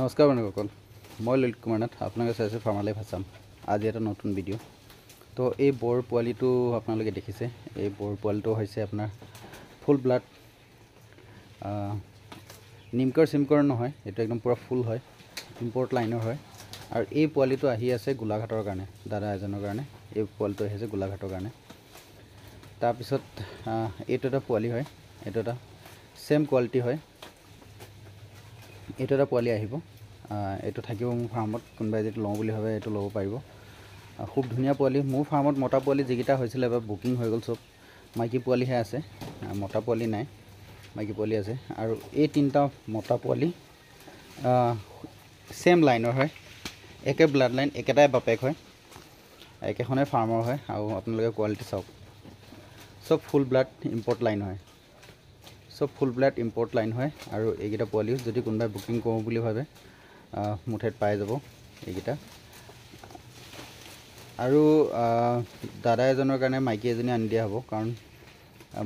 নমস্কাৰ বন্ধুসকল মই ললিত কুমাৰ নাথ আপোনালোকে চাইছে ফাৰ্মালাই ভাচাম আজি এটা নতুন ভিডিঅ' তো এই বৰ পোৱালিটো আপোনালোকে দেখিছে এই বৰ পোৱালিটো হৈছে আপোনাৰ ফুল ব্লাড নিমকৰ চিমকৰ নহয় এইটো একদম পূৰা ফুল হয় ইম্পৰ্ট লাইনৰ হয় আৰু এই পোৱালিটো আহি আছে গোলাঘাটৰ কাৰণে দাদা এজনৰ কাৰণে এই পোৱালিটো আহি আছে গোলাঘাটৰ কাৰণে তাৰপিছত এইটো এটা পোৱালি হয় এইটো এটা ছেম কোৱালিটি হয় এইটো এটা পোৱালি আহিব এইটো থাকিব মোৰ ফাৰ্মত কোনোবাই যদি লওঁ বুলি ভাবে এইটো ল'ব পাৰিব খুব ধুনীয়া পোৱালি মোৰ ফাৰ্মত মতা পোৱালি যিকেইটা হৈছিলে বা বুকিং হৈ গ'ল চব মাইকী পোৱালিহে আছে মতা পোৱালি নাই মাইকী পোৱালি আছে আৰু এই তিনিটা মতা পোৱালি ছেম লাইনৰ হয় একে ব্লাড লাইন একেটাই বাপেক হয় একেখনে ফাৰ্মৰ হয় আৰু আপোনালোকে কোৱালিটি চাওক চব ফুল ব্লাড ইম্পৰ্ট লাইন হয় সব ফুল ব্লাড ইম্পোর্ট লাইন হয় আর এইকটা পালি যদি কোনোবাই বুকিং করো বলে ভাবে মুঠেত পাই যাব এইকটা আর দাদা এজনের কারণে মাইকী এজনী আনি দিয়া হব কারণ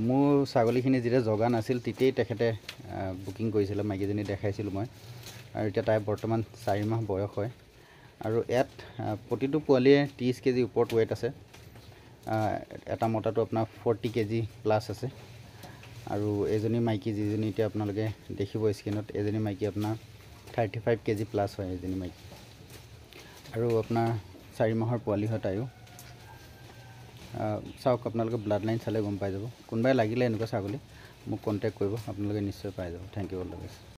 মো ছাগলীখিনি যেটা জগা নাছিল তিতেই তখেতে বুকিং করেছিল মাইকীজনী দেখাইছিল মই আর এটা তাই বর্তমান চারি মাস বয়স হয় আর এত প্রতিটা পালিয়ে ত্রিশ কেজি উপর ওয়েট আছে এটা মতাটো আপনার ফর্টি কেজি প্লাস আছে আৰু এজনী মাইকী যিজনী এতিয়া আপোনালোকে দেখিব স্ক্ৰীণত এজনী মাইকী আপোনাৰ থাৰ্টি ফাইভ কেজি প্লাছ হয় এজনী মাইকী আৰু আপোনাৰ চাৰি মাহৰ পোৱালি হয় তাইও চাওক আপোনালোকে ব্লাড লাইন চালে গম পাই যাব কোনোবাই লাগিলে এনেকুৱা ছাগলী মোক কণ্টেক্ট কৰিব আপোনালোকে নিশ্চয় পাই যাব thank you all the best